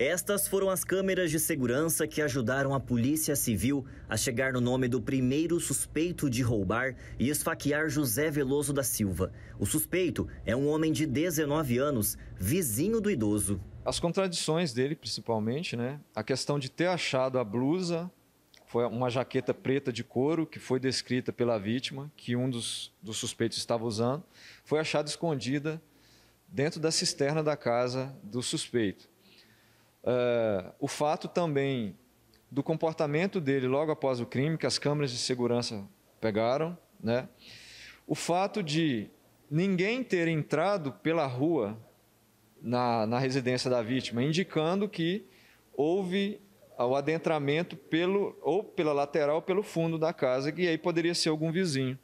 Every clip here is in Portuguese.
Estas foram as câmeras de segurança que ajudaram a Polícia Civil a chegar no nome do primeiro suspeito de roubar e esfaquear José Veloso da Silva. O suspeito é um homem de 19 anos, vizinho do idoso. As contradições dele, principalmente, né? A questão de ter achado a blusa, foi uma jaqueta preta de couro que foi descrita pela vítima, que um dos, dos suspeitos estava usando, foi achada escondida dentro da cisterna da casa do suspeito uh, o fato também do comportamento dele logo após o crime, que as câmeras de segurança pegaram, né? o fato de ninguém ter entrado pela rua na, na residência da vítima, indicando que houve ah, o adentramento pelo, ou pela lateral ou pelo fundo da casa, que aí poderia ser algum vizinho.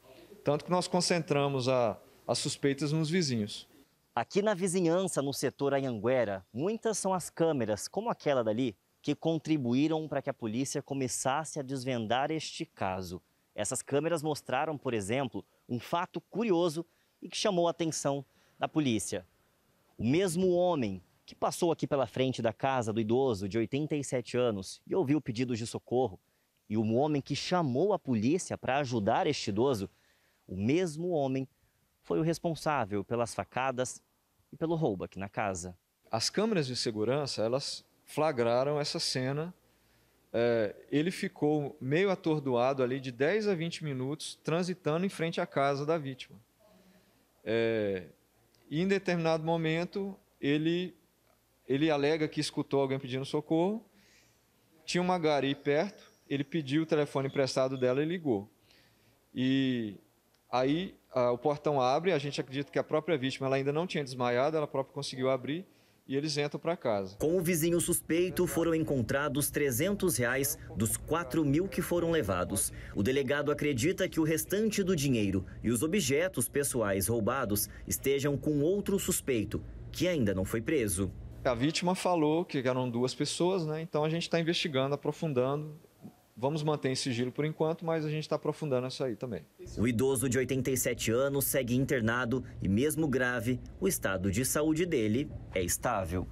Tanto que nós concentramos a, as suspeitas nos vizinhos. Aqui na vizinhança, no setor Anhanguera, muitas são as câmeras, como aquela dali, que contribuíram para que a polícia começasse a desvendar este caso. Essas câmeras mostraram, por exemplo, um fato curioso e que chamou a atenção da polícia. O mesmo homem que passou aqui pela frente da casa do idoso de 87 anos e ouviu pedidos de socorro, e o homem que chamou a polícia para ajudar este idoso, o mesmo homem foi o responsável pelas facadas e pelo roubo aqui na casa. As câmeras de segurança, elas flagraram essa cena. É, ele ficou meio atordoado ali de 10 a 20 minutos transitando em frente à casa da vítima. É, e em determinado momento, ele, ele alega que escutou alguém pedindo socorro, tinha uma gari perto, ele pediu o telefone emprestado dela e ligou. E aí a, o portão abre, a gente acredita que a própria vítima ela ainda não tinha desmaiado, ela própria conseguiu abrir e eles entram para casa. Com o vizinho suspeito, foram encontrados 300 reais dos 4 mil que foram levados. O delegado acredita que o restante do dinheiro e os objetos pessoais roubados estejam com outro suspeito, que ainda não foi preso. A vítima falou que eram duas pessoas, né? Então a gente está investigando, aprofundando Vamos manter em sigilo por enquanto, mas a gente está aprofundando isso aí também. O idoso de 87 anos segue internado e, mesmo grave, o estado de saúde dele é estável.